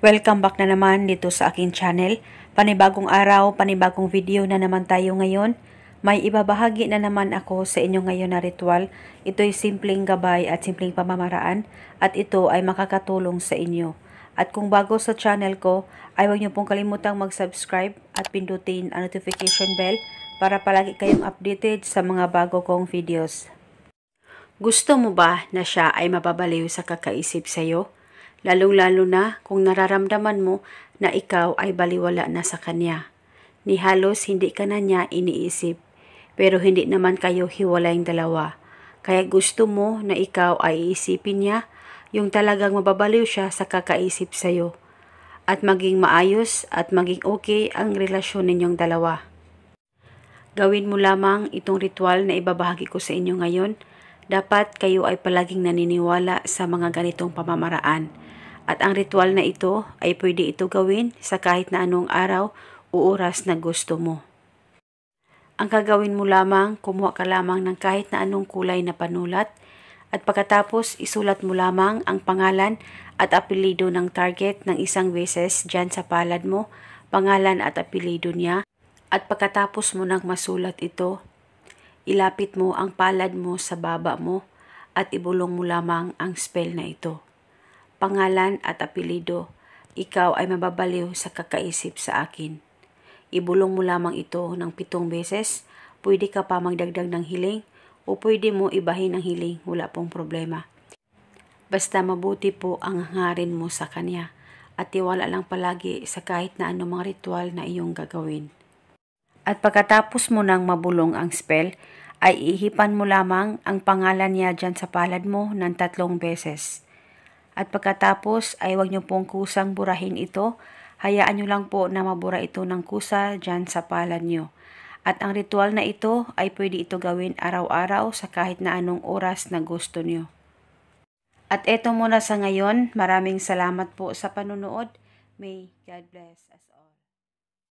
Welcome back na naman dito sa akin channel. Panibagong araw, panibagong video na naman tayo ngayon. May ibabahagi na naman ako sa inyo ngayon na ritual. Ito'y simpleng gabay at simpleng pamamaraan at ito ay makakatulong sa inyo. At kung bago sa channel ko, ay huwag niyo pong kalimutang mag-subscribe at pindutin ang notification bell para palagi kayong updated sa mga bago kong videos. Gusto mo ba na siya ay mababaliw sa kakaisip sa iyo? lalong-lalo na kung nararamdaman mo na ikaw ay baliwala na sa Kanya. Ni halos hindi ka na niya iniisip, pero hindi naman kayo hiwalayang dalawa. Kaya gusto mo na ikaw ay iisipin niya yung talagang mababaliw siya sa kakaisip sa'yo at maging maayos at maging okay ang relasyon ninyong dalawa. Gawin mo lamang itong ritual na ibabahagi ko sa inyo ngayon. Dapat kayo ay palaging naniniwala sa mga ganitong pamamaraan at ang ritual na ito ay pwede ito gawin sa kahit na anong araw o oras na gusto mo. Ang gagawin mo lamang, kumuha ka lamang ng kahit na anong kulay na panulat at pagkatapos isulat mo lamang ang pangalan at apelido ng target ng isang beses dyan sa palad mo, pangalan at apelido niya at pagkatapos mo nang masulat ito, ilapit mo ang palad mo sa baba mo at ibulong mo lamang ang spell na ito pangalan at apelido, ikaw ay mababaliw sa kakaisip sa akin. Ibulong mo lamang ito ng pitong beses, pwede ka pa magdagdag ng hiling o pwede mo ibahin ang hiling, wala pong problema. Basta mabuti po ang hangarin mo sa kanya at tiwala lang palagi sa kahit na anumang ritual na iyong gagawin. At pagkatapos mo nang mabulong ang spell, ay ihipan mo lamang ang pangalan niya dyan sa palad mo ng tatlong beses. At pagkatapos ay huwag niyo pong kusang burahin ito. Hayaan niyo lang po na mabura ito ng kusa dyan sa palad niyo. At ang ritual na ito ay pwede ito gawin araw-araw sa kahit na anong oras na gusto niyo. At eto muna sa ngayon, maraming salamat po sa panunood. May God bless us all.